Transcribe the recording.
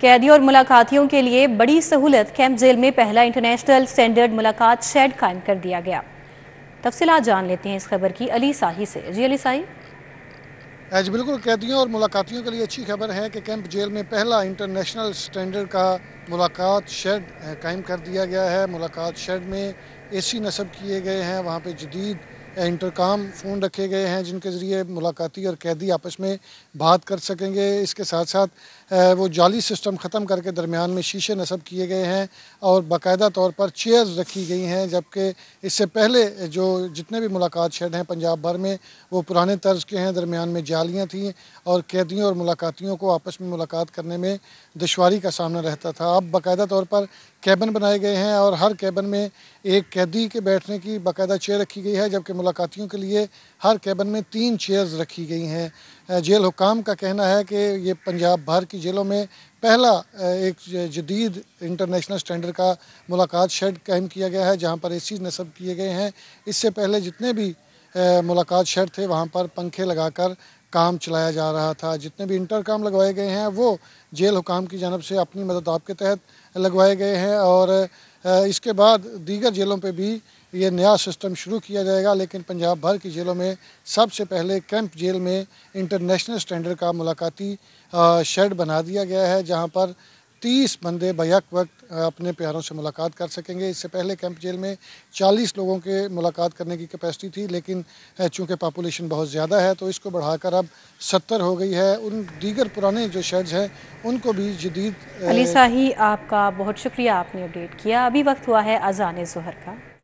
कैदियों और मुलाकातियों के लिए बड़ी सहूलत कैंप जेल में पहला इंटरनेशनल स्टैंडर्ड मुलाकात शेड कायम कर दिया गया तफसीला जान लेते हैं इस खबर की अली साही से जी अली साही आज हाँ बिल्कुल कैदियों और मुलाकातियों के लिए अच्छी खबर है कि कैंप जेल में पहला इंटरनेशनल स्टैंडर्ड का मुलाकात शेड कायम कर दिया गया है मुलाकात शेड में ए सी नस्ब किए गए हैं वहाँ पर जदीद इंटरकाम फ़ोन रखे गए हैं जिनके ज़रिए मुलाकाती और कैदी आपस में बात कर सकेंगे इसके साथ साथ वो जाली सिस्टम ख़त्म करके दरमियान में शीशे नस्ब किए गए हैं और बाकायदा तौर पर चेयर्स रखी गई हैं जबकि इससे पहले जो जितने भी मुलाकात शेड हैं पंजाब भर में वो पुराने तर्ज के हैं दरमियान में जालियाँ थीं और कैदियों और मुलाकातियों को आपस में मुलाकात करने में दुशारी का सामना रहता था अब बाकायदा तौर पर कैबिन बनाए गए हैं और हर कैबिन में एक कैदी के बैठने की बाकायदा चेयर रखी गई है जबकि मुलाकातियों के लिए हर कैबिन में तीन चेयर्स रखी गई हैं जेल हुकाम का कहना है कि ये पंजाब भर की जेलों में पहला एक जदीद इंटरनेशनल स्टैंडर्ड का मुलाकात शेड कायम किया गया है जहाँ पर ए सी नस्ब किए गए हैं इससे पहले जितने भी मुलाकात शेड थे वहाँ पर पंखे लगाकर काम चलाया जा रहा था जितने भी इंटर काम लगवाए गए हैं वो जेल हुकाम की जानब से अपनी मदद आपके तहत लगवाए गए हैं और इसके बाद दीगर जेलों पे भी ये नया सिस्टम शुरू किया जाएगा लेकिन पंजाब भर की जेलों में सबसे पहले कैंप जेल में इंटरनेशनल स्टैंडर्ड का मुलाकाती शेड बना दिया गया है जहाँ पर तीस बंदे बैक वक्त अपने प्यारों से मुलाकात कर सकेंगे इससे पहले कैंप जेल में चालीस लोगों के मुलाकात करने की कैपेसिटी थी लेकिन चूँकि पॉपुलेशन बहुत ज़्यादा है तो इसको बढ़ाकर अब सत्तर हो गई है उन दीगर पुराने जो शेड्स हैं उनको भी जदीद अली शाही आपका बहुत शुक्रिया आपने अपडेट किया अभी वक्त हुआ है अजान जहर का